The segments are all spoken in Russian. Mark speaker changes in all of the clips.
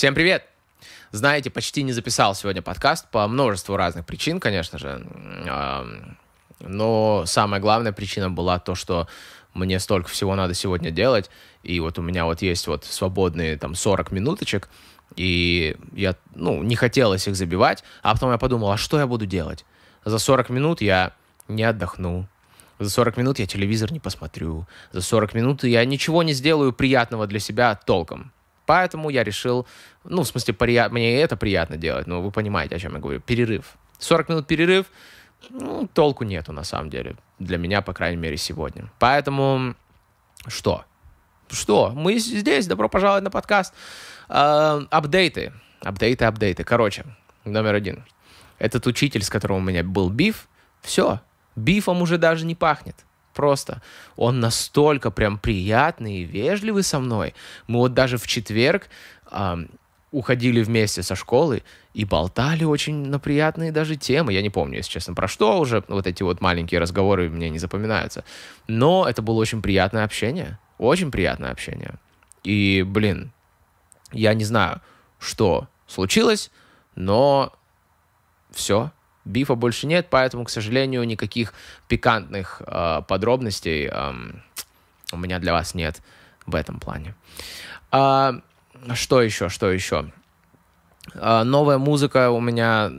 Speaker 1: Всем привет! Знаете, почти не записал сегодня подкаст по множеству разных причин, конечно же. Но самая главная причина была то, что мне столько всего надо сегодня делать, и вот у меня вот есть вот свободные там 40 минуточек, и я, ну, не хотелось их забивать, а потом я подумал, а что я буду делать? За 40 минут я не отдохну, за 40 минут я телевизор не посмотрю, за 40 минут я ничего не сделаю приятного для себя толком. Поэтому я решил, ну, в смысле, прия... мне это приятно делать, но вы понимаете, о чем я говорю. Перерыв. 40 минут перерыв, ну, толку нету, на самом деле. Для меня, по крайней мере, сегодня. Поэтому что? Что? Мы здесь, добро пожаловать на подкаст. А, апдейты. Апдейты, апдейты. Короче, номер один. Этот учитель, с которым у меня был биф, все, бифом уже даже не пахнет просто. Он настолько прям приятный и вежливый со мной. Мы вот даже в четверг э, уходили вместе со школы и болтали очень на приятные даже темы. Я не помню, если честно, про что уже. Вот эти вот маленькие разговоры мне не запоминаются. Но это было очень приятное общение. Очень приятное общение. И, блин, я не знаю, что случилось, но все, бифа больше нет, поэтому, к сожалению, никаких пикантных э, подробностей э, у меня для вас нет в этом плане. А, что еще, что еще? А, новая музыка у меня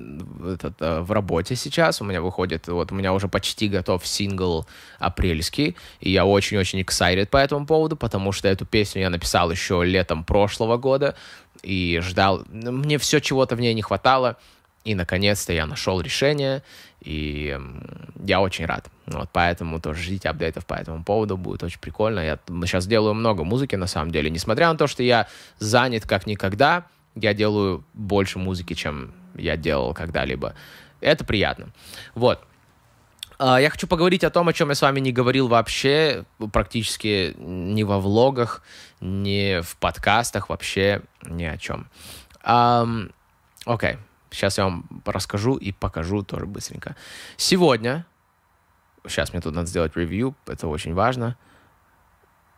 Speaker 1: этот, э, в работе сейчас. У меня выходит, вот у меня уже почти готов сингл апрельский. И я очень-очень excited по этому поводу, потому что эту песню я написал еще летом прошлого года и ждал. Мне все чего-то в ней не хватало. И, наконец-то, я нашел решение, и я очень рад. Вот, поэтому тоже ждите апдейтов по этому поводу, будет очень прикольно. Я сейчас делаю много музыки, на самом деле. Несмотря на то, что я занят как никогда, я делаю больше музыки, чем я делал когда-либо. Это приятно. Вот. А, я хочу поговорить о том, о чем я с вами не говорил вообще, практически ни во влогах, ни в подкастах, вообще ни о чем. Окей. Um, okay. Сейчас я вам расскажу и покажу тоже быстренько. Сегодня, сейчас мне тут надо сделать ревью, это очень важно.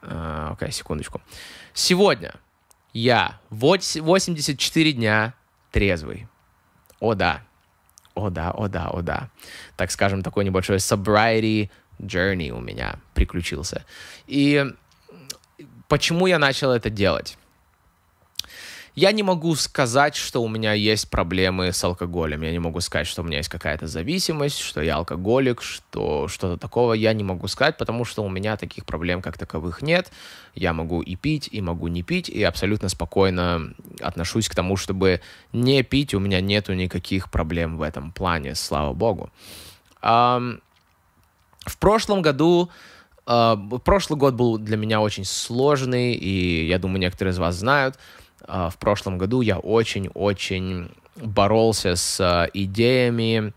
Speaker 1: А, окей, okay, секундочку. Сегодня я 84 дня трезвый. О да, о да, о да, о да. Так скажем, такой небольшой sobriety journey у меня приключился. И почему я начал это делать? Я не могу сказать, что у меня есть проблемы с алкоголем. Я не могу сказать, что у меня есть какая-то зависимость, что я алкоголик, что что-то такого я не могу сказать, потому что у меня таких проблем как таковых нет. Я могу и пить, и могу не пить, и абсолютно спокойно отношусь к тому, чтобы не пить. У меня нету никаких проблем в этом плане, слава богу. В прошлом году а, прошлый год был для меня очень сложный, и я думаю, некоторые из вас знают. А, в прошлом году я очень-очень боролся с а, идеями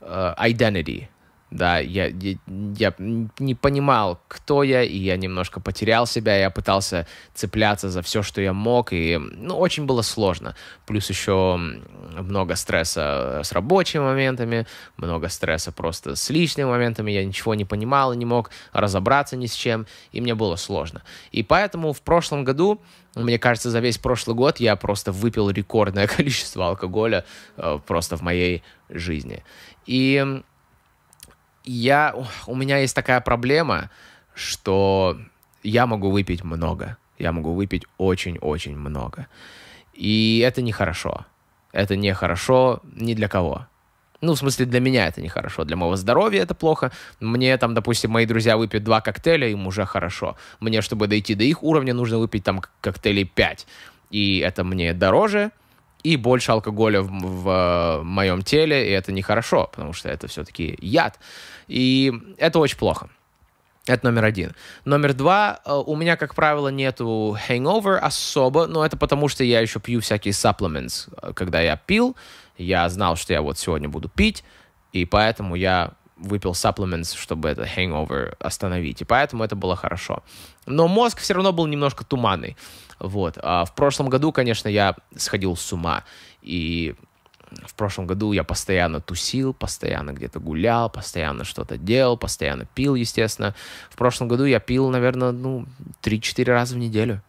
Speaker 1: а, identity. Да, я, я, я не понимал, кто я, и я немножко потерял себя, я пытался цепляться за все, что я мог, и, ну, очень было сложно. Плюс еще много стресса с рабочими моментами, много стресса просто с личными моментами, я ничего не понимал и не мог разобраться ни с чем, и мне было сложно. И поэтому в прошлом году мне кажется, за весь прошлый год я просто выпил рекордное количество алкоголя э, просто в моей жизни. И я, у меня есть такая проблема, что я могу выпить много. Я могу выпить очень-очень много. И это нехорошо. Это нехорошо ни для кого. Ну, в смысле, для меня это нехорошо, для моего здоровья это плохо. Мне там, допустим, мои друзья выпьют два коктейля, им уже хорошо. Мне, чтобы дойти до их уровня, нужно выпить там коктейлей пять, И это мне дороже, и больше алкоголя в, в, в э, моем теле, и это нехорошо, потому что это все-таки яд. И это очень плохо. Это номер один. Номер два, э, у меня, как правило, нету hangover особо, но это потому, что я еще пью всякие supplements. Э, когда я пил, я знал, что я вот сегодня буду пить, и поэтому я выпил supplements, чтобы это hangover остановить, и поэтому это было хорошо. Но мозг все равно был немножко туманный, вот. А в прошлом году, конечно, я сходил с ума, и в прошлом году я постоянно тусил, постоянно где-то гулял, постоянно что-то делал, постоянно пил, естественно. В прошлом году я пил, наверное, ну, 3-4 раза в неделю.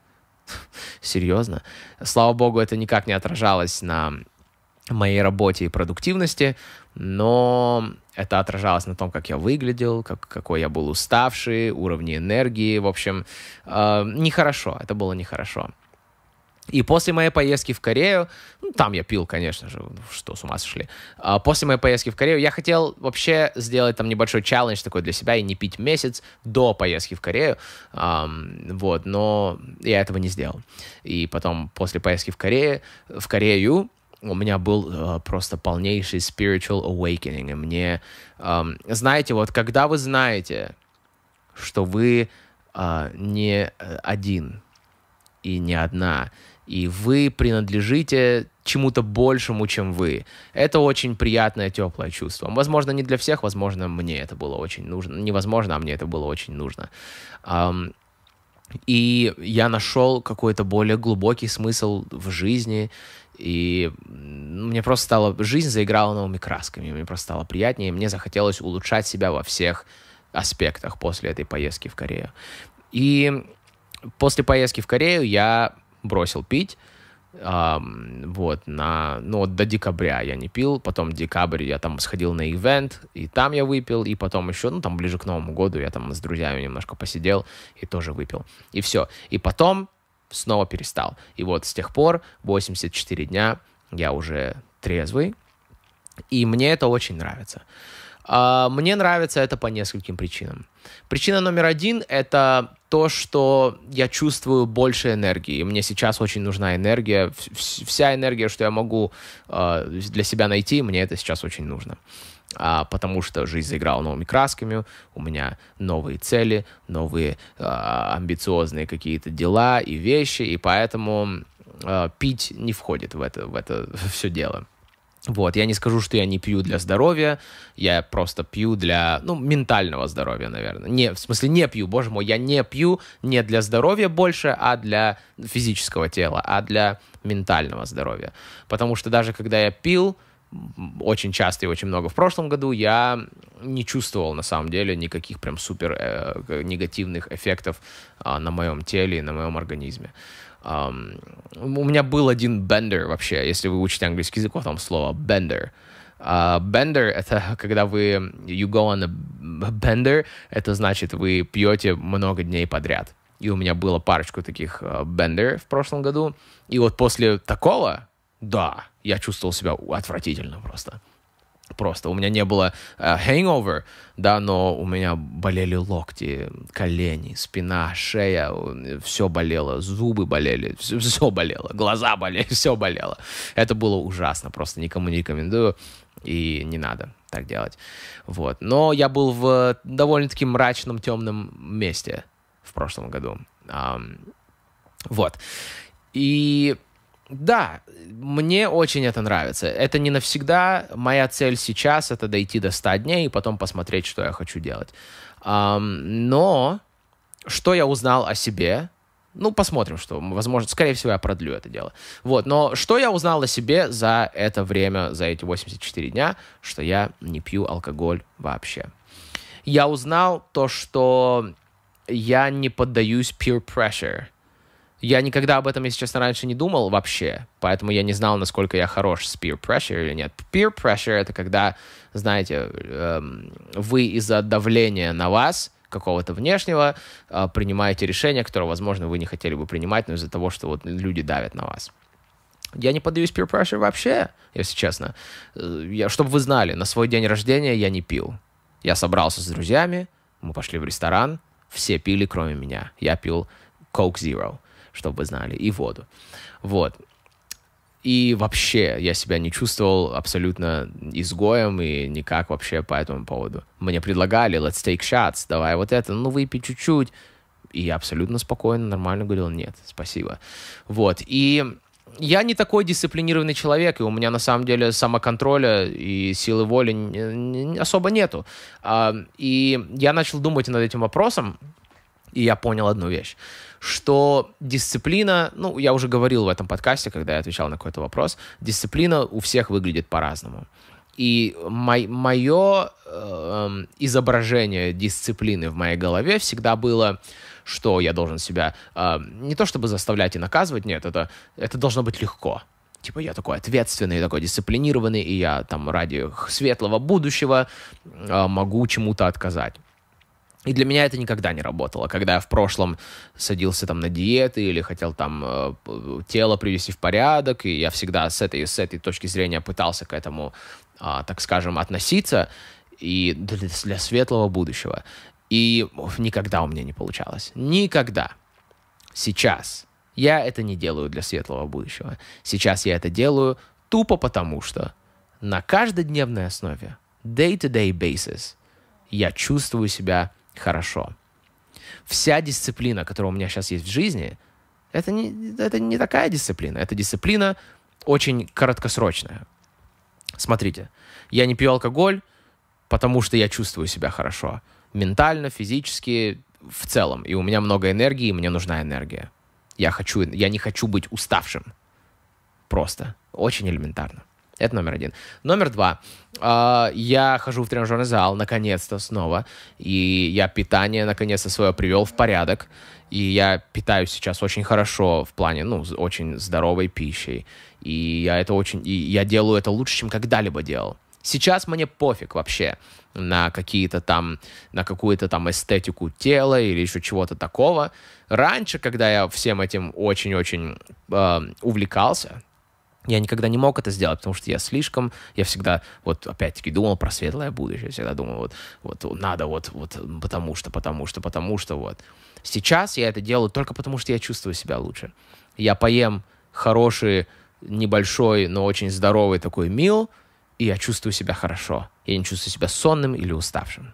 Speaker 1: Серьезно. Слава богу, это никак не отражалось на моей работе и продуктивности, но это отражалось на том, как я выглядел, как, какой я был уставший, уровни энергии, в общем, э, нехорошо, это было нехорошо. И после моей поездки в Корею, ну, там я пил, конечно же, что с ума сошли. А после моей поездки в Корею я хотел вообще сделать там небольшой челлендж такой для себя и не пить месяц до поездки в Корею, um, вот, но я этого не сделал. И потом после поездки в Корею, в Корею у меня был э, просто полнейший spiritual awakening. И мне, э, знаете, вот когда вы знаете, что вы а, э, не один и не одна, и вы принадлежите чему-то большему, чем вы. Это очень приятное, теплое чувство. Возможно, не для всех, возможно, мне это было очень нужно. Невозможно, а мне это было очень нужно. Um, и я нашел какой-то более глубокий смысл в жизни, и мне просто стала... Жизнь заиграла новыми красками, мне просто стало приятнее, мне захотелось улучшать себя во всех аспектах после этой поездки в Корею. И после поездки в Корею я бросил пить, Um, вот, на, ну, вот до декабря я не пил, потом декабрь я там сходил на ивент, и там я выпил, и потом еще, ну, там ближе к Новому году я там с друзьями немножко посидел и тоже выпил, и все. И потом снова перестал. И вот с тех пор 84 дня я уже трезвый, и мне это очень нравится. А, мне нравится это по нескольким причинам. Причина номер один — это то, что я чувствую больше энергии. Мне сейчас очень нужна энергия. Вся энергия, что я могу а, для себя найти, мне это сейчас очень нужно а, потому что жизнь заиграла новыми красками, у меня новые цели, новые а, амбициозные какие-то дела и вещи, и поэтому а, пить не входит в это, в это все дело. Вот, я не скажу, что я не пью для здоровья, я просто пью для, ну, ментального здоровья, наверное. Не, в смысле, не пью, боже мой, я не пью не для здоровья больше, а для физического тела, а для ментального здоровья. Потому что даже когда я пил, очень часто и очень много в прошлом году, я не чувствовал на самом деле никаких прям супер э, негативных эффектов э, на моем теле и на моем организме. Um, у меня был один бендер вообще, если вы учите английский язык, вот там слово бендер. Бендер uh, — это когда вы you go on a bender, это значит, вы пьете много дней подряд. И у меня было парочку таких бендер а, uh, в прошлом году. И вот после такого да, я чувствовал себя отвратительно просто. Просто у меня не было э, hangover, да, но у меня болели локти, колени, спина, шея, все болело, зубы болели, все, все болело, глаза болели, все болело. Это было ужасно, просто никому не рекомендую и не надо так делать. Вот. Но я был в довольно-таки мрачном, темном месте в прошлом году. Um, вот. И да, мне очень это нравится. Это не навсегда. Моя цель сейчас — это дойти до 100 дней и потом посмотреть, что я хочу делать. Um, но что я узнал о себе? Ну, посмотрим, что, возможно, скорее всего, я продлю это дело. Вот, но что я узнал о себе за это время, за эти 84 дня, что я не пью алкоголь вообще. Я узнал то, что я не поддаюсь peer pressure — я никогда об этом, если честно, раньше не думал вообще, поэтому я не знал, насколько я хорош с peer pressure или нет. Peer pressure — это когда, знаете, эм, вы из-за давления на вас какого-то внешнего э, принимаете решение, которое, возможно, вы не хотели бы принимать, но из-за того, что вот люди давят на вас. Я не поддаюсь peer pressure вообще, если честно. Э, я, чтобы вы знали, на свой день рождения я не пил. Я собрался с друзьями, мы пошли в ресторан, все пили, кроме меня. Я пил Coke Zero чтобы вы знали, и воду. Вот. И вообще я себя не чувствовал абсолютно изгоем и никак вообще по этому поводу. Мне предлагали, let's take shots, давай вот это, ну выпей чуть-чуть. И я абсолютно спокойно, нормально говорил, нет, спасибо. Вот, и я не такой дисциплинированный человек, и у меня на самом деле самоконтроля и силы воли особо нету. А, и я начал думать над этим вопросом, и я понял одну вещь, что дисциплина, ну, я уже говорил в этом подкасте, когда я отвечал на какой-то вопрос, дисциплина у всех выглядит по-разному. И мой, мое э, эм, изображение дисциплины в моей голове всегда было, что я должен себя э, не то чтобы заставлять и наказывать, нет, это, это должно быть легко. Типа я такой ответственный, такой дисциплинированный, и я там ради светлого будущего э, могу чему-то отказать. И для меня это никогда не работало. Когда я в прошлом садился там на диеты или хотел там э, тело привести в порядок, и я всегда с этой, с этой точки зрения пытался к этому, э, так скажем, относиться, и для, для светлого будущего. И никогда у меня не получалось. Никогда. Сейчас я это не делаю для светлого будущего. Сейчас я это делаю тупо потому, что на каждодневной основе, day-to-day -day basis, я чувствую себя хорошо. Вся дисциплина, которая у меня сейчас есть в жизни, это не, это не такая дисциплина. Это дисциплина очень короткосрочная. Смотрите, я не пью алкоголь, потому что я чувствую себя хорошо. Ментально, физически, в целом. И у меня много энергии, и мне нужна энергия. Я, хочу, я не хочу быть уставшим. Просто. Очень элементарно. Это номер один. Номер два. А, я хожу в тренажерный зал, наконец-то, снова. И я питание, наконец-то, свое привел в порядок. И я питаюсь сейчас очень хорошо в плане, ну, очень здоровой пищей. И я это очень... И я делаю это лучше, чем когда-либо делал. Сейчас мне пофиг вообще на какие-то там, на какую-то там эстетику тела или еще чего-то такого. Раньше, когда я всем этим очень-очень э, увлекался, я никогда не мог это сделать, потому что я слишком, я всегда, вот опять-таки думал про светлое будущее, всегда думал, вот, вот надо, вот, вот, потому что, потому что, потому что, вот. Сейчас я это делаю только потому, что я чувствую себя лучше. Я поем хороший, небольшой, но очень здоровый такой мил, и я чувствую себя хорошо. Я не чувствую себя сонным или уставшим.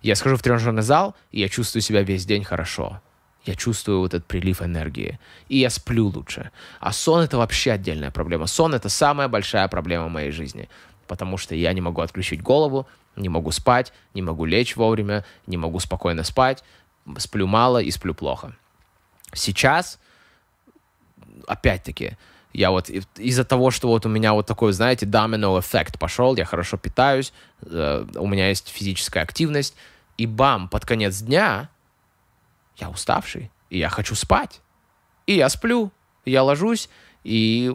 Speaker 1: Я схожу в тренажерный зал, и я чувствую себя весь день хорошо я чувствую вот этот прилив энергии. И я сплю лучше. А сон — это вообще отдельная проблема. Сон — это самая большая проблема моей жизни. Потому что я не могу отключить голову, не могу спать, не могу лечь вовремя, не могу спокойно спать, сплю мало и сплю плохо. Сейчас, опять-таки, я вот из-за того, что вот у меня вот такой, знаете, домино эффект пошел, я хорошо питаюсь, э, у меня есть физическая активность, и бам, под конец дня я уставший, и я хочу спать. И я сплю, я ложусь, и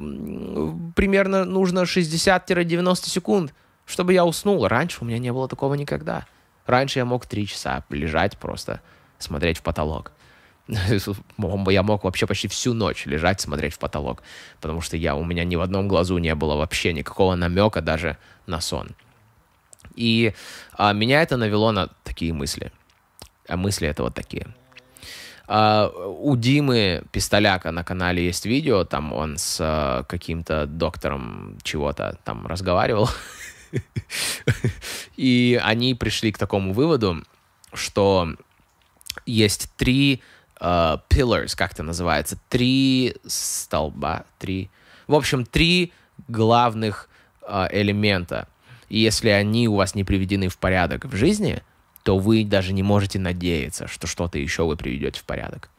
Speaker 1: примерно нужно 60-90 секунд, чтобы я уснул. Раньше у меня не было такого никогда. Раньше я мог 3 часа лежать просто, смотреть в потолок. Я мог вообще почти всю ночь лежать, смотреть в потолок, потому что я, у меня ни в одном глазу не было вообще никакого намека даже на сон. И а, меня это навело на такие мысли. А мысли это вот такие – а, у Димы Пистоляка на канале есть видео, там он с а, каким-то доктором чего-то там разговаривал. И они пришли к такому выводу, что есть три uh, pillars, как это называется, три столба, три, в общем, три главных uh, элемента. И если они у вас не приведены в порядок в жизни, то вы даже не можете надеяться, что что-то еще вы приведете в порядок.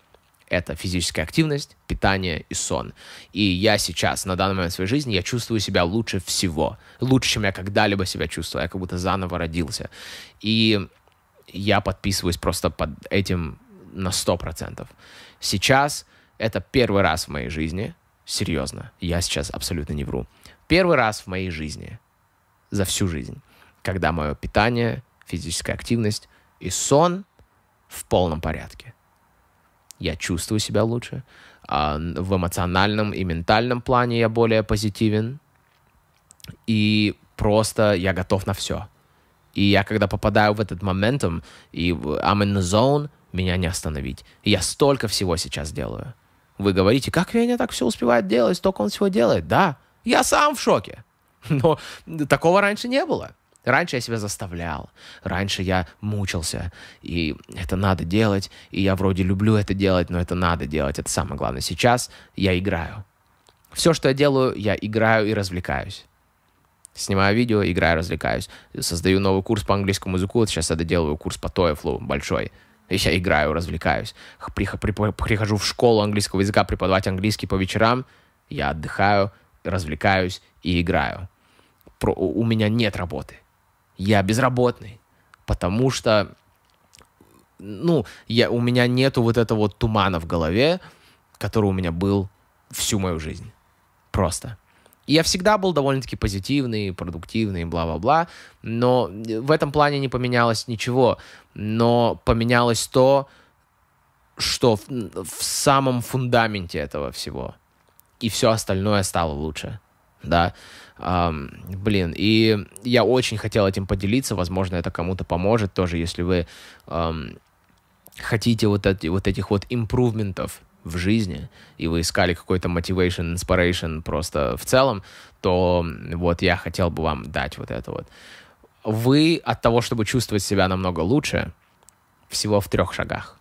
Speaker 1: Это физическая активность, питание и сон. И я сейчас, на данный момент своей жизни, я чувствую себя лучше всего. Лучше, чем я когда-либо себя чувствовал. Я как будто заново родился. И я подписываюсь просто под этим на 100%. Сейчас это первый раз в моей жизни, серьезно, я сейчас абсолютно не вру, первый раз в моей жизни, за всю жизнь, когда мое питание физическая активность и сон в полном порядке. Я чувствую себя лучше. А, в эмоциональном и ментальном плане я более позитивен. И просто я готов на все. И я, когда попадаю в этот моментум, и I'm in the zone, меня не остановить. И я столько всего сейчас делаю. Вы говорите, как Веня так все успевает делать, столько он всего делает. Да, я сам в шоке. Но такого раньше не было. Раньше я себя заставлял, раньше я мучился, и это надо делать, и я вроде люблю это делать, но это надо делать, это самое главное. Сейчас я играю. Все, что я делаю, я играю и развлекаюсь. Снимаю видео, играю, развлекаюсь. Создаю новый курс по английскому языку, вот сейчас я доделываю курс по TOEFL большой. И я играю, развлекаюсь. Прихожу в школу английского языка преподавать английский по вечерам, я отдыхаю, развлекаюсь и играю. Про, у меня нет работы я безработный, потому что, ну, я, у меня нету вот этого вот тумана в голове, который у меня был всю мою жизнь. Просто. И я всегда был довольно-таки позитивный, продуктивный, бла-бла-бла, но в этом плане не поменялось ничего, но поменялось то, что в, в самом фундаменте этого всего. И все остальное стало лучше да. Um, блин, и я очень хотел этим поделиться, возможно, это кому-то поможет тоже, если вы um, хотите вот, эти, вот этих вот импрувментов в жизни, и вы искали какой-то motivation, inspiration просто в целом, то вот я хотел бы вам дать вот это вот. Вы от того, чтобы чувствовать себя намного лучше, всего в трех шагах.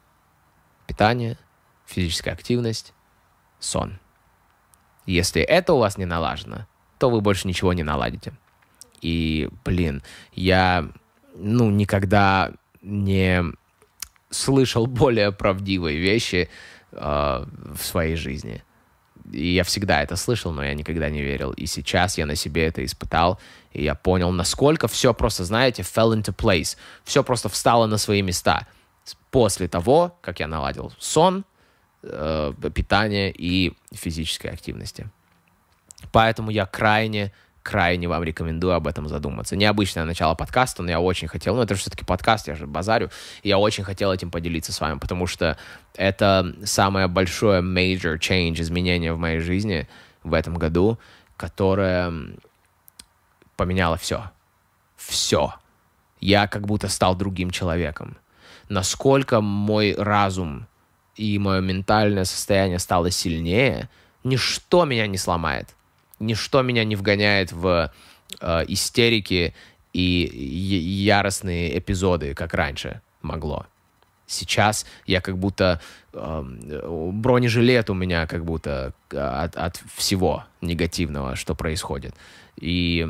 Speaker 1: Питание, физическая активность, сон. Если это у вас не налажено, то вы больше ничего не наладите. И, блин, я, ну, никогда не слышал более правдивые вещи э, в своей жизни. И я всегда это слышал, но я никогда не верил. И сейчас я на себе это испытал, и я понял, насколько все просто, знаете, fell into place. Все просто встало на свои места. После того, как я наладил сон, э, питания и физической активности. Поэтому я крайне крайне вам рекомендую об этом задуматься. Необычное начало подкаста, но я очень хотел, ну это же все-таки подкаст, я же базарю, я очень хотел этим поделиться с вами, потому что это самое большое major change, изменение в моей жизни в этом году, которое поменяло все. Все. Я как будто стал другим человеком. Насколько мой разум и мое ментальное состояние стало сильнее, ничто меня не сломает. Ничто меня не вгоняет в э, истерики и яростные эпизоды, как раньше могло. Сейчас я как будто э, бронежилет у меня как будто э, от, от всего негативного, что происходит. И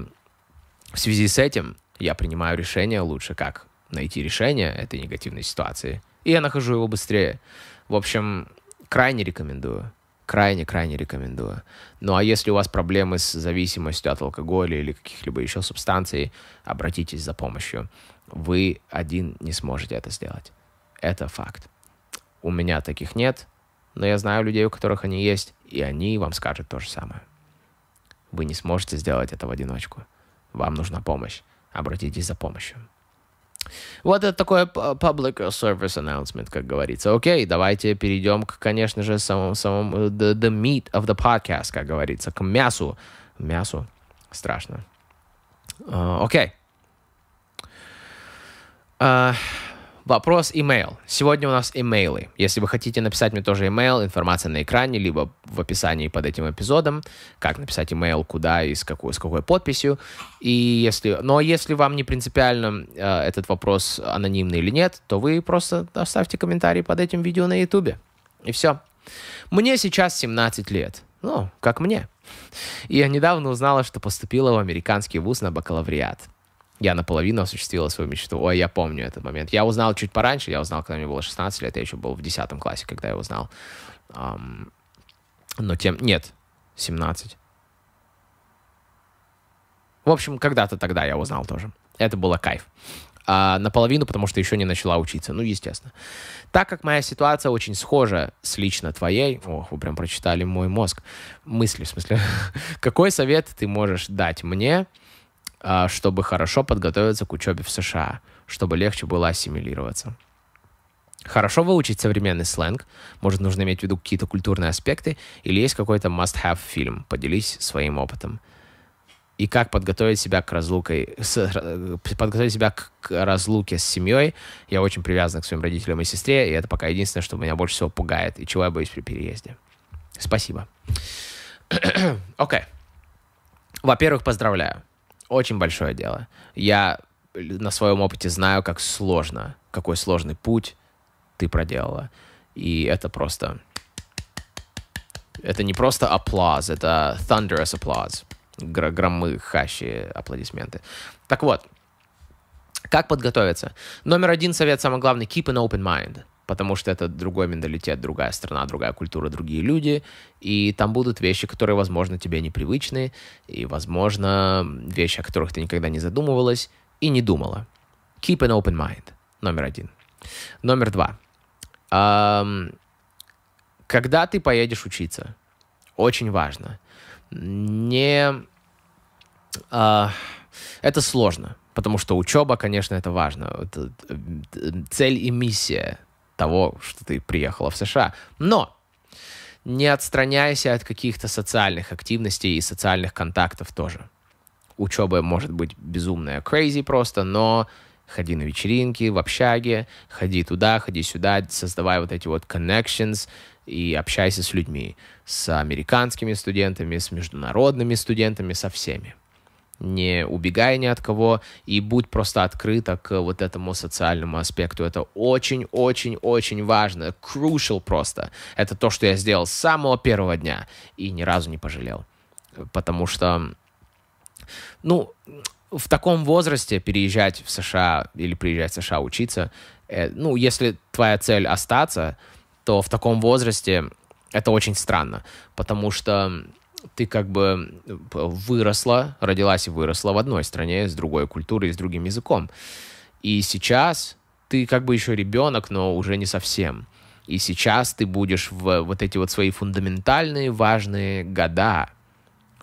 Speaker 1: в связи с этим я принимаю решение лучше, как найти решение этой негативной ситуации. И я нахожу его быстрее. В общем, крайне рекомендую. Крайне-крайне рекомендую. Ну а если у вас проблемы с зависимостью от алкоголя или каких-либо еще субстанций, обратитесь за помощью. Вы один не сможете это сделать. Это факт. У меня таких нет, но я знаю людей, у которых они есть, и они вам скажут то же самое. Вы не сможете сделать это в одиночку. Вам нужна помощь. Обратитесь за помощью. Вот это такое public service announcement, как говорится. Окей, давайте перейдем к, конечно же, самому, самому э, the, the meat of the podcast, как говорится, к мясу. Мясу. Страшно. А, окей. Uh, okay. uh, Вопрос email. Сегодня у нас имейлы. Если вы хотите написать мне тоже email, информация на экране, либо в описании под этим эпизодом, как написать email, куда и с какой, с какой подписью. И если, но если вам не принципиально э, этот вопрос анонимный или нет, то вы просто оставьте комментарий под этим видео на YouTube. И все. Мне сейчас 17 лет. Ну, как мне. И я недавно узнала, что поступила в американский вуз на бакалавриат я наполовину осуществила свою мечту. Ой, я помню этот момент. Я узнал чуть пораньше, я узнал, когда мне было 16 лет, я еще был в 10 классе, когда я узнал. Um, но тем... Нет, 17. В общем, когда-то тогда я узнал тоже. Это было кайф. А, наполовину, потому что еще не начала учиться. Ну, естественно. Так как моя ситуация очень схожа с лично твоей... Ох, вы прям прочитали мой мозг. Мысли, в смысле. Какой совет ты можешь дать мне а, чтобы хорошо подготовиться к учебе в США, чтобы легче было ассимилироваться. Хорошо выучить современный сленг, может, нужно иметь в виду какие-то культурные аспекты, или есть какой-то must-have фильм, поделись своим опытом. И как подготовить себя к разлуке с, э, подготовить себя к, к разлуке с семьей. Я очень привязан к своим родителям и сестре, и это пока единственное, что меня больше всего пугает, и чего я боюсь при переезде. Спасибо. Окей. okay. Во-первых, поздравляю очень большое дело. Я на своем опыте знаю, как сложно, какой сложный путь ты проделала. И это просто... Это не просто аплаз, это thunderous applause. Гр громы, хащи, аплодисменты. Так вот, как подготовиться? Номер один совет, самый главный, keep an open mind потому что это другой менталитет, другая страна, другая культура, другие люди, и там будут вещи, которые, возможно, тебе непривычны, и, возможно, вещи, о которых ты никогда не задумывалась и не думала. Keep an open mind. Номер один. Номер два. Эм, когда ты поедешь учиться, очень важно. Не... Э, это сложно, потому что учеба, конечно, это важно. Это цель и миссия того, что ты приехала в США. Но не отстраняйся от каких-то социальных активностей и социальных контактов тоже. Учеба может быть безумная, crazy просто, но ходи на вечеринки, в общаге, ходи туда, ходи сюда, создавай вот эти вот connections и общайся с людьми, с американскими студентами, с международными студентами, со всеми не убегай ни от кого, и будь просто открыта к вот этому социальному аспекту. Это очень-очень-очень важно, crucial просто. Это то, что я сделал с самого первого дня и ни разу не пожалел. Потому что, ну, в таком возрасте переезжать в США или приезжать в США учиться, э, ну, если твоя цель остаться, то в таком возрасте это очень странно, потому что ты как бы э, выросла, родилась и выросла в одной стране, с другой культурой, с другим языком. И сейчас ты как бы еще ребенок, но уже не совсем. И сейчас ты будешь в вот эти вот свои фундаментальные важные года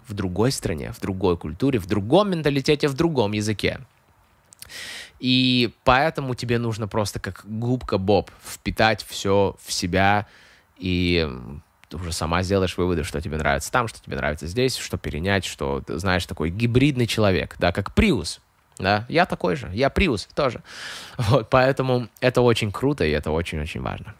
Speaker 1: в другой стране, в другой культуре, в другом менталитете, в другом языке. И поэтому тебе нужно просто как губка Боб впитать все в себя и ты уже сама сделаешь выводы, что тебе нравится там, что тебе нравится здесь, что перенять, что, знаешь, такой гибридный человек, да, как Prius, да, я такой же, я Prius тоже. Вот, поэтому это очень круто и это очень-очень важно.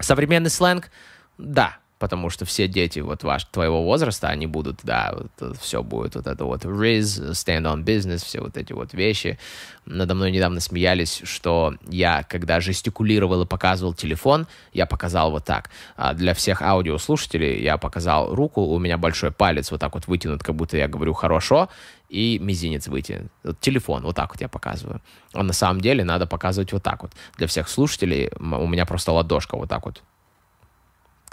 Speaker 1: Современный сленг, да, потому что все дети вот ваш, твоего возраста, они будут, да, вот, э, все будет вот это вот RIS, Stand on Business, все вот эти вот вещи. Надо мной недавно смеялись, что я, когда жестикулировал и показывал телефон, я показал вот так. А для всех аудиослушателей я показал руку, у меня большой палец вот так вот вытянут, как будто я говорю «хорошо», и мизинец выйти. Вот телефон, вот так вот я показываю. А на самом деле надо показывать вот так вот. Для всех слушателей у меня просто ладошка вот так вот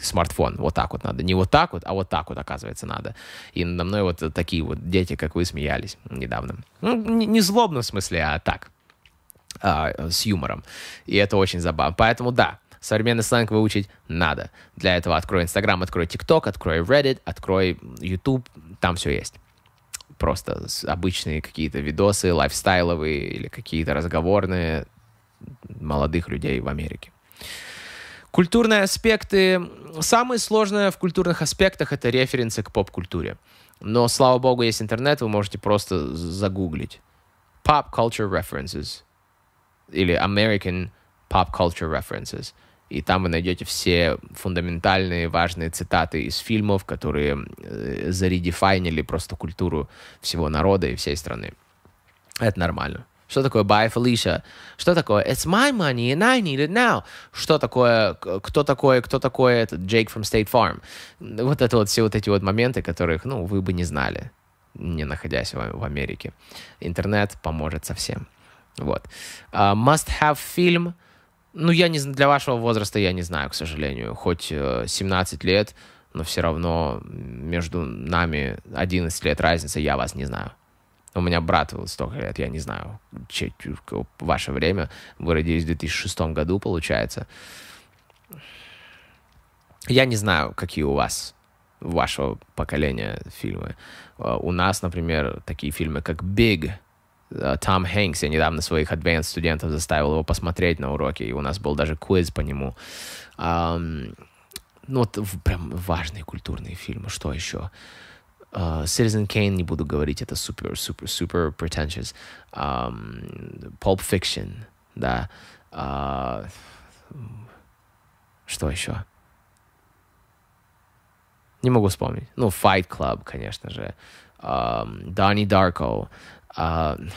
Speaker 1: смартфон. Вот так вот надо. Не вот так вот, а вот так вот, оказывается, надо. И надо мной вот такие вот дети, как вы, смеялись недавно. Ну, не злобно в смысле, а так. А, с юмором. И это очень забавно. Поэтому да, современный сленг выучить надо. Для этого открой Инстаграм, открой ТикТок, открой Reddit, открой YouTube. Там все есть просто обычные какие-то видосы, лайфстайловые или какие-то разговорные молодых людей в Америке. Культурные аспекты. Самое сложное в культурных аспектах — это референсы к поп-культуре. Но, слава богу, есть интернет, вы можете просто загуглить. Pop culture references. Или American pop culture references. И там вы найдете все фундаментальные важные цитаты из фильмов, которые э, заредефайнили просто культуру всего народа и всей страны. Это нормально. Что такое buy Felicia? Что такое it's my money and I need it now? Что такое, кто такой, кто такой этот Джейк from State Farm? Вот это вот все вот эти вот моменты, которых, ну, вы бы не знали, не находясь в, в Америке. Интернет поможет совсем. Вот. Uh, must have фильм. Ну, я не для вашего возраста я не знаю, к сожалению. Хоть 17 э, лет, но все равно между нами 11 лет разница, я вас не знаю. У меня брат столько лет, я не знаю, ваше время. Вы родились в 2006 году, получается. Я не знаю, какие у вас вашего поколения фильмы. Э, у нас, например, такие фильмы, как "Биг". Э, Том Хэнкс, я недавно своих адвент студентов заставил его посмотреть на уроке, и у нас был даже квиз по нему. Um, ну, вот прям важные культурные фильмы, что еще? Uh, Э, Citizen Kane, не буду говорить, это супер, супер, супер претенциоз. Um, Pulp Fiction, да. Uh, что еще? Не могу вспомнить. Ну, Fight Club, конечно же. Um, Donnie Darko. Uh,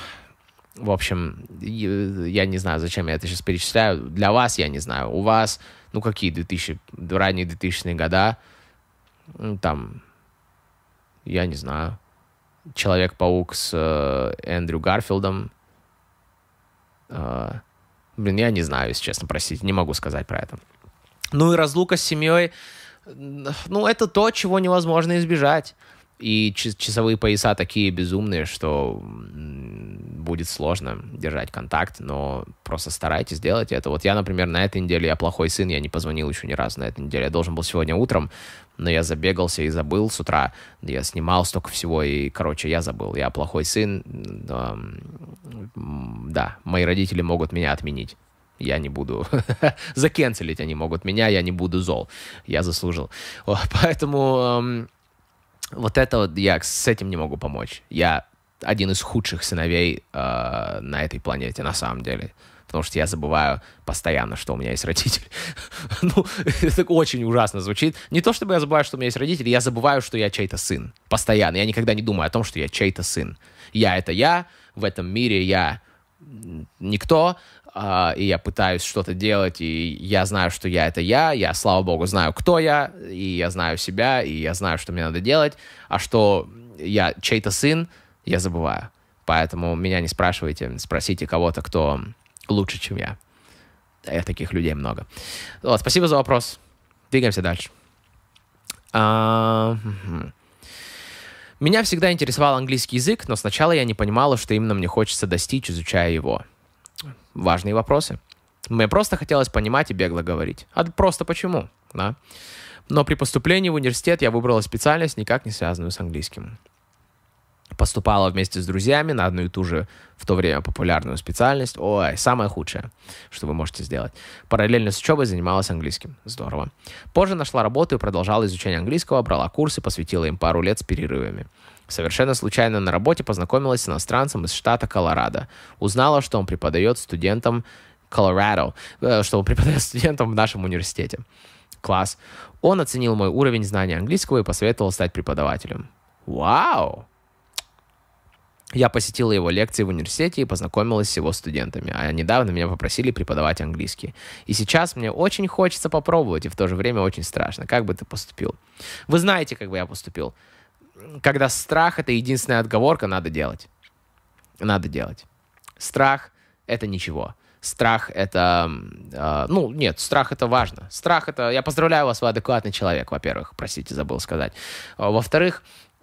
Speaker 1: в общем, я не знаю, зачем я это сейчас перечисляю. Для вас я не знаю. У вас, ну какие 2000, ранние 2000-е года, ну, там, я не знаю, Человек-паук с э, Эндрю Гарфилдом. Э, блин, я не знаю, если честно, простите, не могу сказать про это. Ну и разлука с семьей, ну это то, чего невозможно избежать. И часовые пояса такие безумные, что будет сложно держать контакт, но просто старайтесь делать это. Вот я, например, на этой неделе я плохой сын, я не позвонил еще ни разу на этой неделе. Я должен был сегодня утром, но я забегался и забыл с утра. Я снимал столько всего, и, короче, я забыл. Я плохой сын. Да, мои родители могут меня отменить я не буду закенцелить. они могут меня, я не буду зол, я заслужил. Поэтому эм, вот это вот я с этим не могу помочь. Я один из худших сыновей э, на этой планете, на самом деле. Потому что я забываю постоянно, что у меня есть родители. ну, это очень ужасно звучит. Не то чтобы я забываю, что у меня есть родители, я забываю, что я чей-то сын. Постоянно. Я никогда не думаю о том, что я чей-то сын. Я это я, в этом мире я никто, э, и я пытаюсь что-то делать, и я знаю, что я это я, я, слава богу, знаю, кто я, и я знаю себя, и я знаю, что мне надо делать, а что я чей-то сын, я забываю. Поэтому меня не спрашивайте, спросите кого-то, кто лучше, чем я. Я таких людей много. Вот, спасибо за вопрос. Двигаемся дальше. А, Меня всегда интересовал английский язык, но сначала я не понимала, что именно мне хочется достичь, изучая его. Важные вопросы. Мне просто хотелось понимать и бегло говорить. А просто почему? Да? Но при поступлении в университет я выбрала специальность, никак не связанную с английским поступала вместе с друзьями на одну и ту же в то время популярную специальность. Ой, самое худшее, что вы можете сделать. Параллельно с учебой занималась английским. Здорово. Позже нашла работу и продолжала изучение английского, брала курсы, посвятила им пару лет с перерывами. Совершенно случайно на работе познакомилась с иностранцем из штата Колорадо. Узнала, что он преподает студентам Колорадо, э, что он преподает студентам в нашем университете. Класс. Он оценил мой уровень знания английского и посоветовал стать преподавателем. Вау! Я посетила его лекции в университете и познакомилась с его студентами, а недавно меня попросили преподавать английский. И сейчас мне очень хочется попробовать, и в то же время очень страшно. Как бы ты поступил? Вы знаете, как бы я поступил. Когда страх — это единственная отговорка, надо делать. Надо делать. Страх — это ничего. Страх — это... Э, ну, нет, страх — это важно. Страх — это... Я поздравляю вас, вы адекватный человек, во-первых. Простите, забыл сказать. А, во-вторых,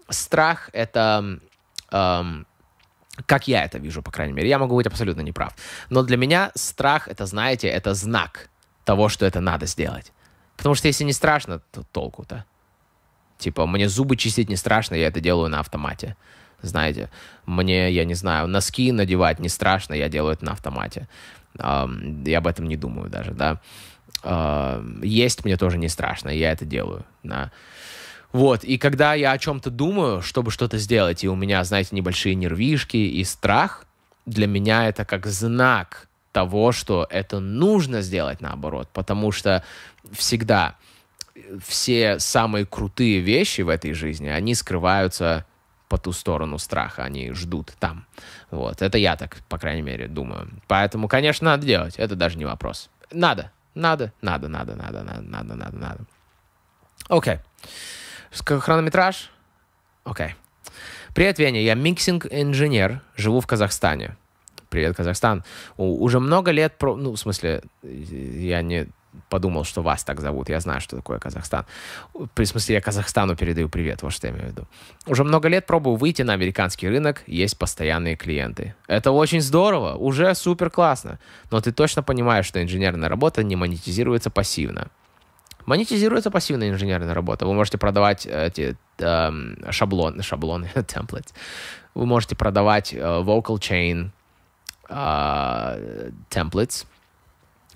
Speaker 1: страх — это... Э, как я это вижу, по крайней мере. Я могу быть абсолютно неправ. Но для меня страх, это, знаете, это знак того, что это надо сделать. Потому что если не страшно, то толку-то. Типа, мне зубы чистить не страшно, я это делаю на автомате. Знаете, мне, я не знаю, носки надевать не страшно, я делаю это на автомате. Я об этом не думаю даже, да. А, есть мне тоже не страшно, я это делаю. Да. Вот, и когда я о чем-то думаю, чтобы что-то сделать, и у меня, знаете, небольшие нервишки и страх, для меня это как знак того, что это нужно сделать наоборот, потому что всегда э, все самые крутые вещи в этой жизни, они скрываются по ту сторону страха, они ждут там. Вот, это я так, по крайней мере, думаю. Поэтому, конечно, надо делать, это даже не вопрос. Надо, надо, надо, надо, надо, надо, надо, надо, надо. Окей. Okay. Хронометраж? Окей. Okay. Привет, Веня, я миксинг-инженер, живу в Казахстане. Привет, Казахстан. Уже много лет... Про... Ну, в смысле, я не подумал, что вас так зовут. Я знаю, что такое Казахстан. В смысле, я Казахстану передаю привет, вот что я имею в виду. Уже много лет пробую выйти на американский рынок, есть постоянные клиенты. Это очень здорово, уже супер классно. Но ты точно понимаешь, что инженерная работа не монетизируется пассивно. Монетизируется пассивная инженерная работа. Вы можете продавать э, эти э, эм, шаблон, шаблоны, templates. Вы можете продавать э, vocal chain э,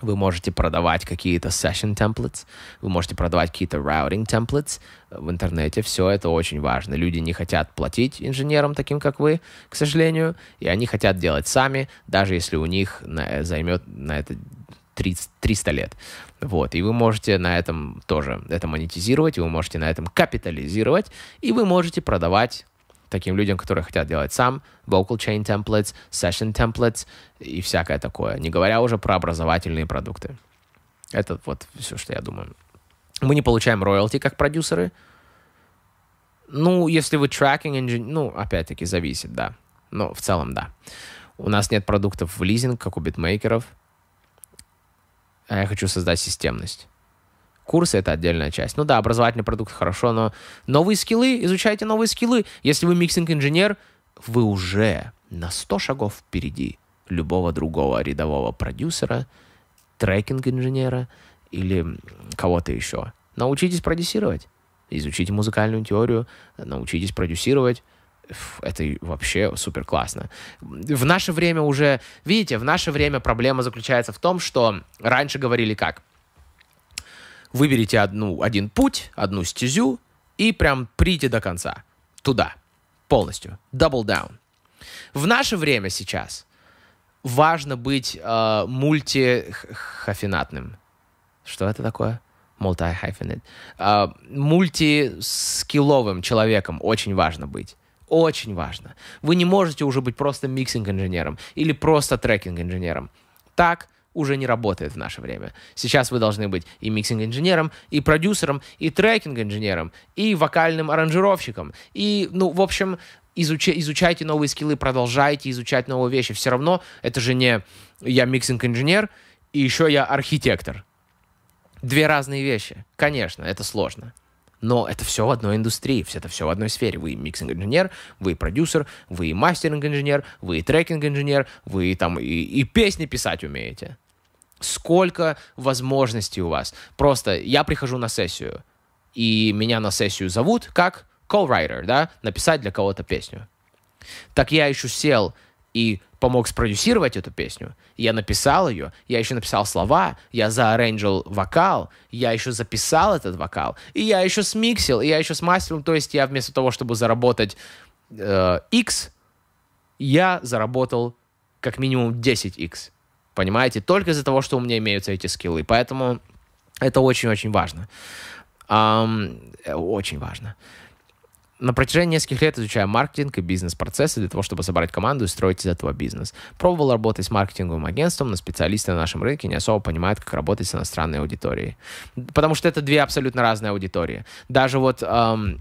Speaker 1: Вы можете продавать какие-то session templates, вы можете продавать какие-то routing templates в интернете. Все это очень важно. Люди не хотят платить инженерам, таким как вы, к сожалению, и они хотят делать сами, даже если у них на, э, займет на это 30, 300 лет. Вот, и вы можете на этом тоже это монетизировать, и вы можете на этом капитализировать, и вы можете продавать таким людям, которые хотят делать сам, vocal chain templates, session templates и всякое такое, не говоря уже про образовательные продукты. Это вот все, что я думаю. Мы не получаем роялти как продюсеры. Ну, если вы tracking engine, ну, опять-таки, зависит, да. Но в целом, да. У нас нет продуктов в лизинг, как у битмейкеров – а я хочу создать системность. Курсы — это отдельная часть. Ну да, образовательный продукт хорошо, но новые скиллы, изучайте новые скиллы. Если вы миксинг-инженер, вы уже на 100 шагов впереди любого другого рядового продюсера, трекинг-инженера или кого-то еще. Научитесь продюсировать, изучите музыкальную теорию, научитесь продюсировать, это вообще супер классно. В наше время уже, видите, в наше время проблема заключается в том, что раньше говорили как? Выберите одну, один путь, одну стезю и прям прийти до конца. Туда. Полностью. Double down. В наше время сейчас важно быть э, мультихафинатным. Что это такое? Multi-hyphenate. Э, мультискилловым человеком очень важно быть. Очень важно. Вы не можете уже быть просто миксинг-инженером или просто трекинг-инженером. Так уже не работает в наше время. Сейчас вы должны быть и миксинг-инженером, и продюсером, и трекинг-инженером, и вокальным аранжировщиком. И, ну, в общем, изучайте новые скиллы, продолжайте изучать новые вещи. Все равно это же не я миксинг-инженер, и еще я архитектор. Две разные вещи. Конечно, это сложно. Но это все в одной индустрии, все это все в одной сфере. Вы миксинг-инженер, вы продюсер, вы мастеринг-инженер, вы трекинг-инженер, вы там и, и песни писать умеете. Сколько возможностей у вас. Просто я прихожу на сессию, и меня на сессию зовут как co-writer, да, написать для кого-то песню. Так я еще сел и помог спродюсировать эту песню. Я написал ее, я еще написал слова, я зааренджил вокал, я еще записал этот вокал, и я еще смиксил, и я еще смастерил. То есть я вместо того, чтобы заработать э, X, я заработал как минимум 10X. Понимаете? Только из-за того, что у меня имеются эти скиллы. Поэтому это очень-очень важно. Um, очень важно на протяжении нескольких лет изучаю маркетинг и бизнес-процессы для того, чтобы собрать команду и строить из этого бизнес. Пробовал работать с маркетинговым агентством, но специалисты на нашем рынке не особо понимают, как работать с иностранной аудиторией. Потому что это две абсолютно разные аудитории. Даже вот... Эм,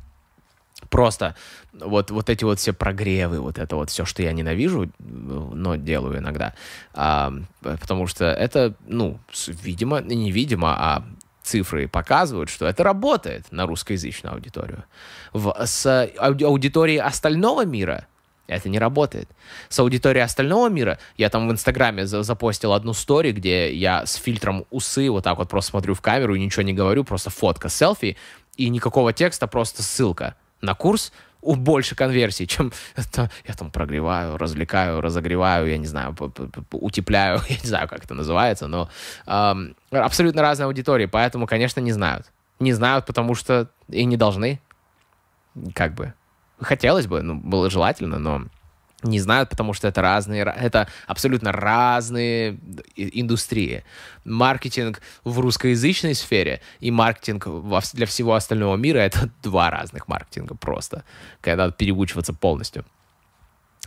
Speaker 1: Просто вот, вот эти вот все прогревы, вот это вот все, что я ненавижу, но делаю иногда. А, потому что это, ну, видимо, не видимо, а цифры показывают, что это работает на русскоязычную аудиторию. В, с аудиторией остального мира это не работает. С аудиторией остального мира, я там в Инстаграме за запостил одну стори, где я с фильтром усы вот так вот просто смотрю в камеру и ничего не говорю, просто фотка, селфи, и никакого текста, просто ссылка на курс, больше конверсий, чем это, я там прогреваю, развлекаю, разогреваю, я не знаю, утепляю, я не знаю, как это называется, но эм, абсолютно разные аудитории, поэтому, конечно, не знают. Не знают, потому что и не должны, как бы. Хотелось бы, ну, было желательно, но не знают, потому что это разные, это абсолютно разные э, индустрии. Маркетинг в русскоязычной сфере и маркетинг для всего остального мира — это два разных маркетинга просто, когда надо переучиваться полностью.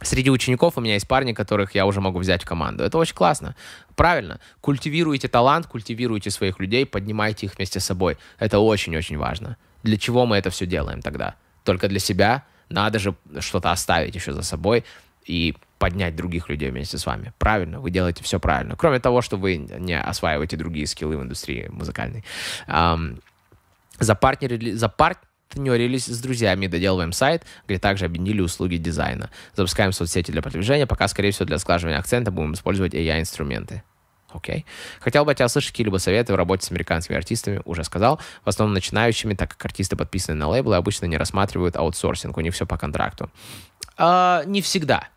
Speaker 1: Среди учеников у меня есть парни, которых я уже могу взять в команду. Это очень классно. Правильно. Культивируйте талант, культивируйте своих людей, поднимайте их вместе с собой. Это очень-очень важно. Для чего мы это все делаем тогда? Только для себя — надо же что-то оставить еще за собой и поднять других людей вместе с вами. Правильно, вы делаете все правильно. Кроме того, что вы не осваиваете другие скиллы в индустрии музыкальной. Эм, запартнерили, запарт, партнерились с друзьями, доделываем сайт, где также объединили услуги дизайна. Запускаем соцсети для продвижения, пока, скорее всего, для сглаживания акцента будем использовать AI-инструменты. Окей. Хотел бы тебя услышать какие-либо советы в работе с американскими артистами, уже сказал. В основном начинающими, так как артисты подписаны на лейблы, обычно не рассматривают аутсорсинг, у них все по контракту. А, не всегда.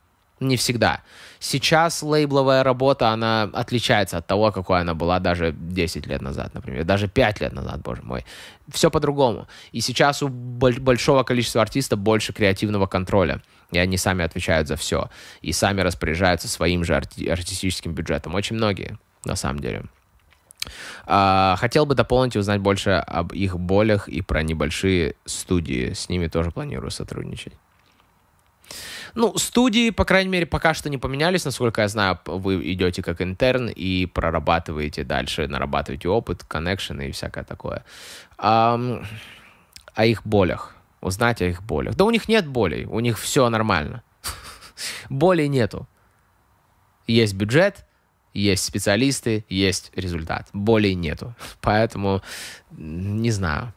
Speaker 1: Не всегда. Сейчас лейбловая работа, она отличается от того, какой она была даже 10 лет назад, например, даже 5 лет назад, боже мой. Все по-другому. И сейчас у большого количества артистов больше креативного контроля. И они сами отвечают за все. И сами распоряжаются своим же арти- артистическим бюджетом. Очень многие, на самом деле. А, хотел бы дополнить и узнать больше об их болях и про небольшие студии. С ними тоже планирую сотрудничать. Ну, студии, по крайней мере, пока что не поменялись. Насколько я знаю, вы идете как интерн и прорабатываете дальше, нарабатываете опыт, коннекшены и всякое такое. А о их болях узнать о их болях. Да у них нет болей, у них все нормально. Болей нету. Есть бюджет, есть специалисты, есть результат. Болей нету. Поэтому не знаю.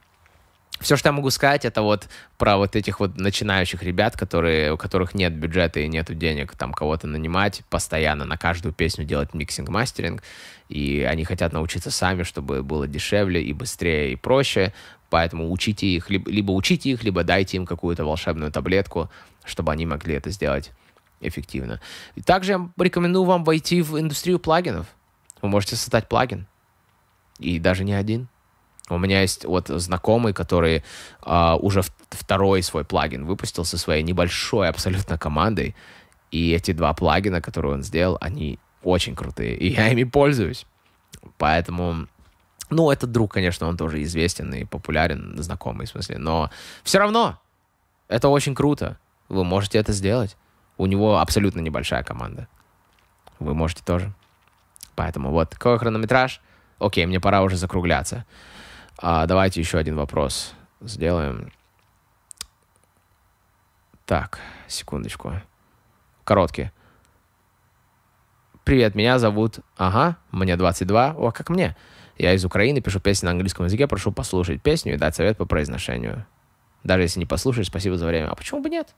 Speaker 1: Все, что я могу сказать, это вот про вот этих вот начинающих ребят, которые, у которых нет бюджета и нет денег там кого-то нанимать, постоянно на каждую песню делать миксинг-мастеринг, и они хотят научиться сами, чтобы было дешевле и быстрее и проще, Поэтому учите их, либо, либо учите их, либо дайте им какую-то волшебную таблетку, чтобы они могли это сделать эффективно. И также я рекомендую вам войти в индустрию плагинов. Вы можете создать плагин. И даже не один. У меня есть вот знакомый, который э, уже второй свой плагин выпустил со своей небольшой абсолютно командой. И эти два плагина, которые он сделал, они очень крутые. И я ими пользуюсь. Поэтому ну, этот друг, конечно, он тоже известен и популярен, знакомый, в смысле, но все равно это очень круто. Вы можете это сделать. У него абсолютно небольшая команда. Вы можете тоже. Поэтому вот такой хронометраж. Окей, мне пора уже закругляться. А, давайте еще один вопрос сделаем. Так, секундочку. Короткий. Привет, меня зовут... Ага, мне 22. О, как мне? Я из Украины, пишу песни на английском языке, прошу послушать песню и дать совет по произношению. Даже если не послушаешь, спасибо за время. А почему бы нет?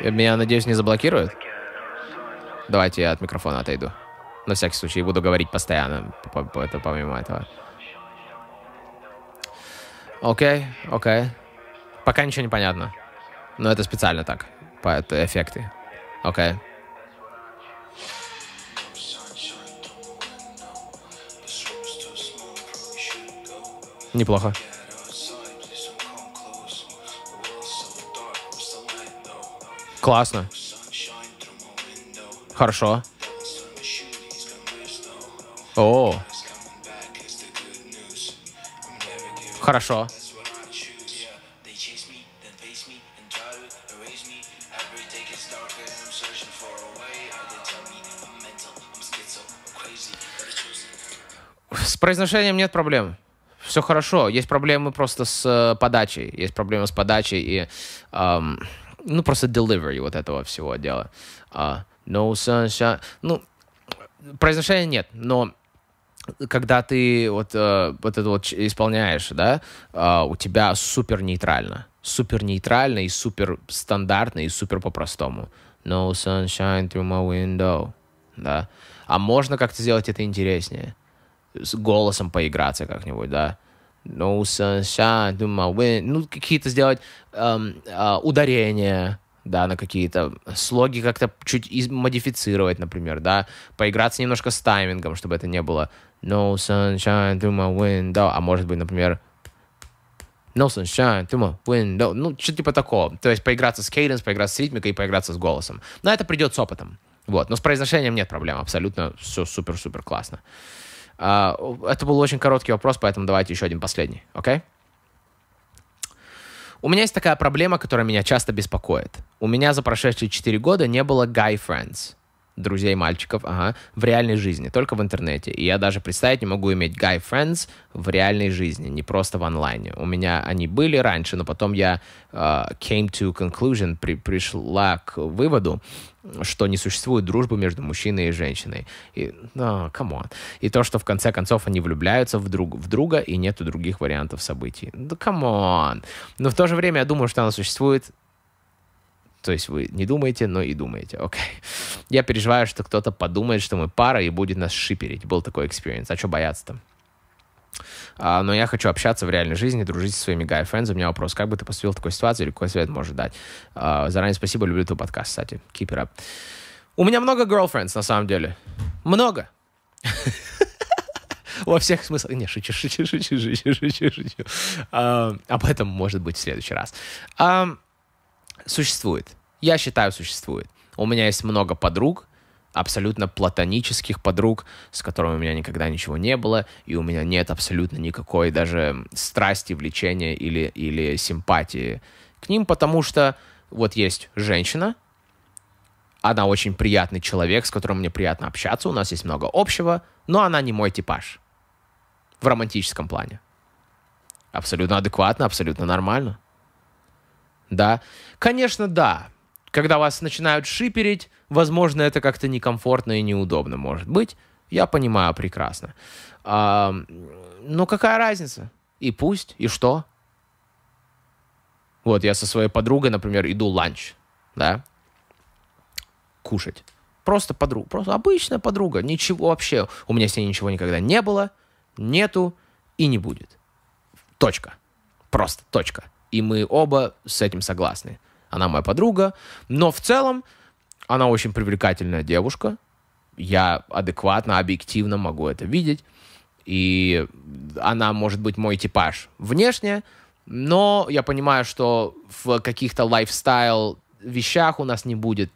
Speaker 1: Э, меня, надеюсь, не заблокируют? Давайте я от микрофона отойду. На всякий случай, буду говорить постоянно, по это помимо этого. Окей, окей. Пока ничего не понятно. Но это специально так, по этой эффекты. Okay. Неплохо. Классно. Хорошо. О. Хорошо. С произношением нет проблем. Все хорошо. Есть проблемы просто с э, подачей. Есть проблемы с подачей и... Эм, ну, просто delivery вот этого всего дела. Uh, no sunshine. Ну, произношения нет, но когда ты вот, э, вот это вот исполняешь, да, э, у тебя супер нейтрально. Супер нейтрально и супер стандартно и супер по-простому. No sunshine through my window. Да. А можно как-то сделать это интереснее с голосом поиграться как-нибудь, да. No sunshine, do my wind. Ну, какие-то сделать эм, э, ударения, да, на какие-то слоги как-то чуть из- модифицировать, например, да, поиграться немножко с таймингом, чтобы это не было No sunshine through my да, а может быть, например, No sunshine through my window, ну, что-то типа такого, то есть поиграться с кейденс, поиграться с ритмикой и поиграться с голосом, но это придет с опытом, вот, но с произношением нет проблем, абсолютно все супер-супер классно. А, это был очень короткий вопрос, поэтому давайте еще один последний, окей? Okay? У меня есть такая проблема, которая меня часто беспокоит. У меня за прошедшие 4 года не было guy friends друзей мальчиков, ага, в реальной жизни, только в интернете. И я даже представить не могу иметь guy friends в реальной жизни, не просто в онлайне. У меня они были раньше, но потом я uh, came to conclusion, при, пришла к выводу, что не существует дружбы между мужчиной и женщиной. И, ну, oh, come on. И то, что в конце концов они влюбляются в, друг, в друга, и нету других вариантов событий. Да, come on. Но в то же время я думаю, что она существует то есть вы не думаете, но и думаете. Окей. Okay. Я переживаю, что кто-то подумает, что мы пара и будет нас шиперить. Был такой экспириенс. А что бояться-то? А, но я хочу общаться в реальной жизни, дружить со своими гайфрендс. У меня вопрос, как бы ты поступил в такой ситуации или какой совет можешь дать? А, заранее спасибо, люблю твой подкаст, кстати. Keep it up. У меня много girlfriends, на самом деле. Много. Во всех смыслах. Не, шучу, шучу, шучу, шучу, шучу, шучу. А, об этом, может быть, в следующий раз существует. Я считаю, существует. У меня есть много подруг, абсолютно платонических подруг, с которыми у меня никогда ничего не было, и у меня нет абсолютно никакой даже страсти, влечения или, или симпатии к ним, потому что вот есть женщина, она очень приятный человек, с которым мне приятно общаться, у нас есть много общего, но она не мой типаж в романтическом плане. Абсолютно адекватно, абсолютно нормально да? Конечно, да. Когда вас начинают шиперить, возможно, это как-то некомфортно и неудобно может быть. Я понимаю прекрасно. А, но какая разница? И пусть, и что? Вот я со своей подругой, например, иду ланч, да, кушать. Просто подруга, просто обычная подруга. Ничего вообще, у меня с ней ничего никогда не было, нету и не будет. Точка. Просто точка и мы оба с этим согласны. Она моя подруга, но в целом она очень привлекательная девушка. Я адекватно, объективно могу это видеть. И она может быть мой типаж внешне, но я понимаю, что в каких-то лайфстайл вещах у нас не будет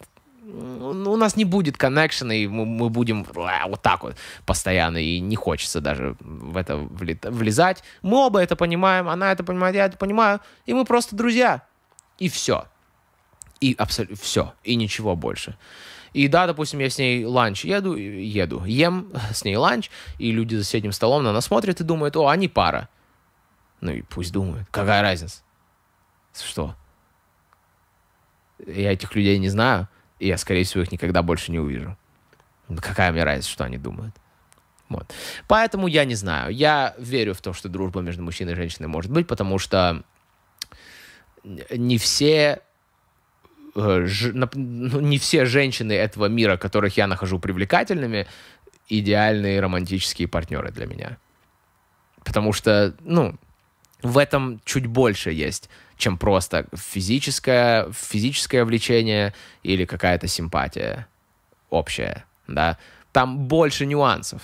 Speaker 1: у нас не будет коннекшена, и мы, мы будем а, вот так вот постоянно, и не хочется даже в это влезать. Мы оба это понимаем, она это понимает, я это понимаю, и мы просто друзья. И все. И абсолютно все. И ничего больше. И да, допустим, я с ней ланч еду, еду, ем с ней ланч, и люди за соседним столом на нас смотрят и думают, о, они пара. Ну и пусть думают. Какая разница? Что? Я этих людей не знаю и я, скорее всего, их никогда больше не увижу. Какая мне разница, что они думают? Вот. Поэтому я не знаю. Я верю в то, что дружба между мужчиной и женщиной может быть, потому что не все э, ну, не все женщины этого мира, которых я нахожу привлекательными, идеальные романтические партнеры для меня. Потому что, ну, в этом чуть больше есть, чем просто физическое, физическое влечение или какая-то симпатия общая, да. Там больше нюансов,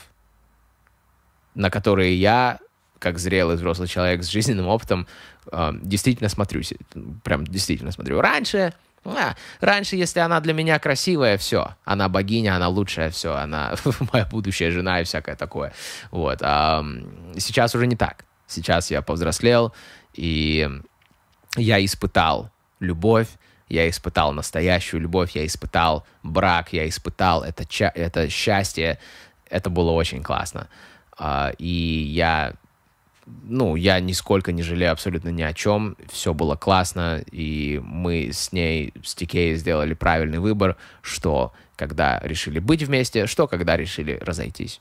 Speaker 1: на которые я, как зрелый взрослый человек с жизненным опытом, э, действительно смотрю, прям действительно смотрю. Раньше, а, раньше, если она для меня красивая, все, она богиня, она лучшая, все, она моя будущая жена и всякое такое, вот. А сейчас уже не так сейчас я повзрослел, и я испытал любовь, я испытал настоящую любовь, я испытал брак, я испытал это, это счастье. Это было очень классно. А, и я, ну, я нисколько не жалею абсолютно ни о чем. Все было классно, и мы с ней, с Тикеей сделали правильный выбор, что когда решили быть вместе, что когда решили разойтись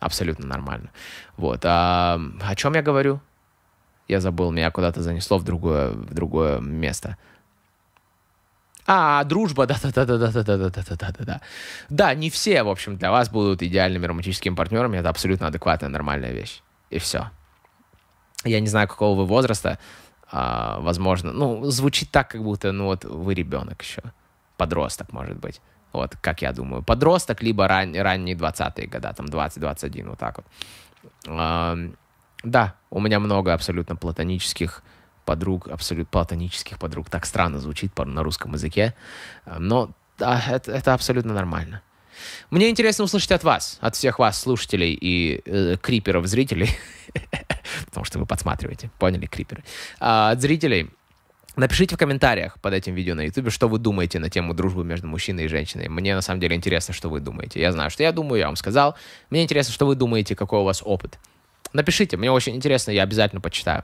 Speaker 1: абсолютно нормально. Вот. А о чем я говорю? Я забыл, меня куда-то занесло в другое, в другое место. А, дружба, да-да-да-да-да-да-да-да-да-да-да. Да, Да, не все, в общем, для вас будут идеальными романтическими партнерами. Это абсолютно адекватная, нормальная вещь. И все. Я не знаю, какого вы возраста, а, возможно. Ну, звучит так, как будто, ну вот, вы ребенок еще. Подросток, может быть. Вот, как я думаю. Подросток, либо ран, ранние 20-е года, там 20-21, вот так вот. А, да, у меня много абсолютно платонических подруг, абсолютно платонических подруг. Так странно звучит на русском языке. Но да, это, это абсолютно нормально. Мне интересно услышать от вас, от всех вас, слушателей и э, криперов, зрителей, потому что вы подсматриваете, поняли, криперы, а, от зрителей, Напишите в комментариях под этим видео на YouTube, что вы думаете на тему дружбы между мужчиной и женщиной. Мне на самом деле интересно, что вы думаете. Я знаю, что я думаю, я вам сказал. Мне интересно, что вы думаете, какой у вас опыт. Напишите, мне очень интересно, я обязательно почитаю.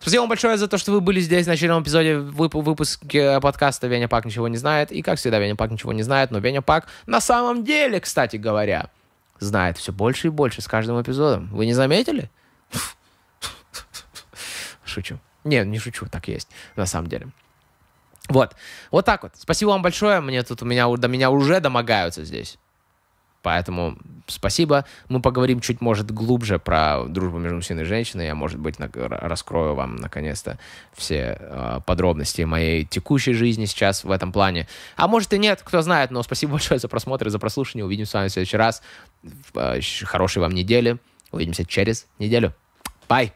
Speaker 1: Спасибо вам большое за то, что вы были здесь в начальном эпизоде вып выпуска э, подкаста «Веня Пак ничего не знает». И, как всегда, Веня Пак ничего не знает, но Веня Пак на самом деле, кстати говоря, знает все больше и больше с каждым эпизодом. Вы не заметили? Шучу. Не, не шучу, так есть, на самом деле. Вот. Вот так вот. Спасибо вам большое. Мне тут у меня, до меня уже домогаются здесь. Поэтому спасибо. Мы поговорим чуть, может, глубже про дружбу между мужчиной и женщиной. Я, может быть, раскрою вам, наконец-то, все э, подробности моей текущей жизни сейчас в этом плане. А может и нет, кто знает. Но спасибо большое за просмотр, за прослушивание. Увидимся с вами в следующий раз. А, хорошей вам недели. Увидимся через неделю. Bye.